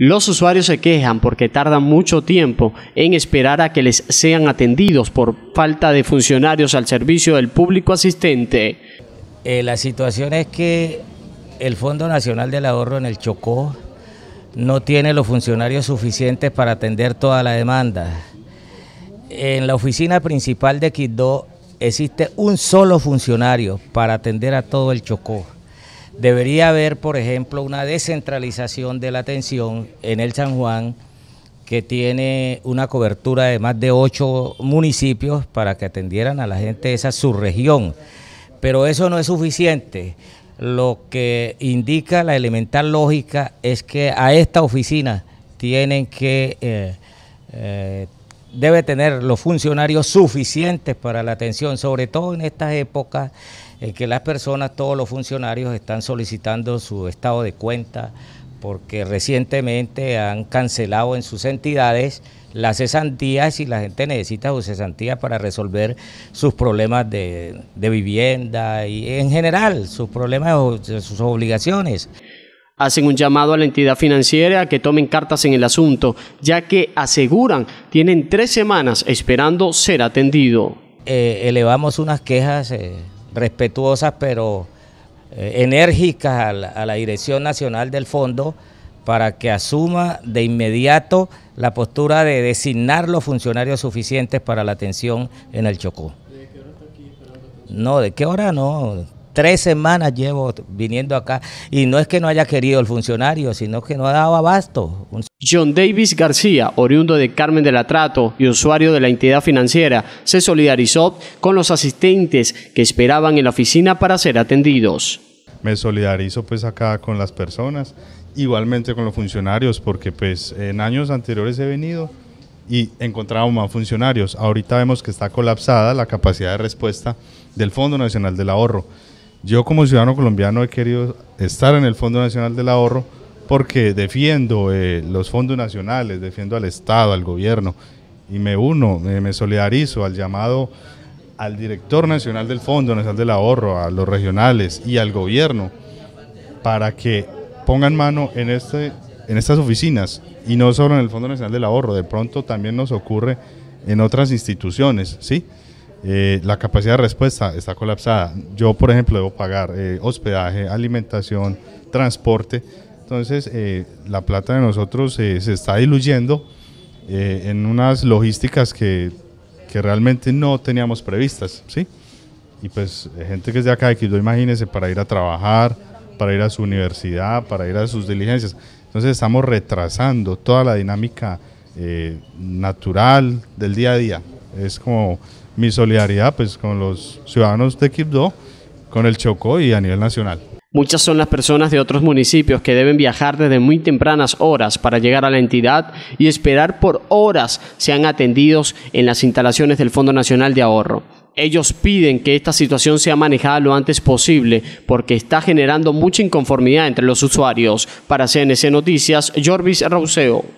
Los usuarios se quejan porque tardan mucho tiempo en esperar a que les sean atendidos por falta de funcionarios al servicio del público asistente. Eh, la situación es que el Fondo Nacional del Ahorro en el Chocó no tiene los funcionarios suficientes para atender toda la demanda. En la oficina principal de Quidó existe un solo funcionario para atender a todo el Chocó. Debería haber, por ejemplo, una descentralización de la atención en el San Juan, que tiene una cobertura de más de ocho municipios para que atendieran a la gente de esa subregión. Pero eso no es suficiente. Lo que indica la elemental lógica es que a esta oficina tienen que eh, eh, debe tener los funcionarios suficientes para la atención, sobre todo en estas épocas en que las personas, todos los funcionarios están solicitando su estado de cuenta porque recientemente han cancelado en sus entidades las cesantías y la gente necesita sus cesantías para resolver sus problemas de, vivienda y en general sus problemas, o sus obligaciones hacen un llamado a la entidad financiera a que tomen cartas en el asunto, ya que aseguran tienen tres semanas esperando ser atendido. Eh, elevamos unas quejas eh, respetuosas pero eh, enérgicas a la, Dirección Nacional del Fondo para que asuma de inmediato la postura de designar los funcionarios suficientes para la atención en el Chocó. ¿De qué hora está aquí esperando No, ¿de qué hora no? Tres semanas llevo viniendo acá y no es que no haya querido el funcionario, sino que no ha dado abasto. John Davis García, oriundo de Carmen la Atrato y usuario de la entidad financiera, se solidarizó con los asistentes que esperaban en la oficina para ser atendidos. Me solidarizo pues acá con las personas, igualmente con los funcionarios, porque pues en años anteriores he venido y encontramos más funcionarios. Ahorita vemos que está colapsada la capacidad de respuesta del Fondo Nacional del Ahorro. Yo como ciudadano colombiano he querido estar en el Fondo Nacional del Ahorro porque defiendo eh, los fondos nacionales, defiendo al Estado, al gobierno y me uno, me, solidarizo al llamado al director nacional del Fondo Nacional del Ahorro, a los regionales y al gobierno para que pongan mano en, este, en estas oficinas y no solo en el Fondo Nacional del Ahorro, de pronto también nos ocurre en otras instituciones, ¿sí? Eh, la capacidad de respuesta está colapsada. Yo, por ejemplo, debo pagar eh, hospedaje, alimentación, transporte. Entonces, eh, la plata de nosotros se está diluyendo en unas logísticas que, realmente no teníamos previstas, Y pues, gente que es de acá de Quito, imagínense, para ir a trabajar, para ir a su universidad, para ir a sus diligencias. Entonces, estamos retrasando toda la dinámica natural del día a día. Es como mi solidaridad pues con los ciudadanos de Quibdó, con el Chocó y a nivel nacional. Muchas son las personas de otros municipios que deben viajar desde muy tempranas horas para llegar a la entidad y esperar por horas sean atendidos en las instalaciones del Fondo Nacional de Ahorro. Ellos piden que esta situación sea manejada lo antes posible porque está generando mucha inconformidad entre los usuarios. Para CNC Noticias, Jorvis Rauseo.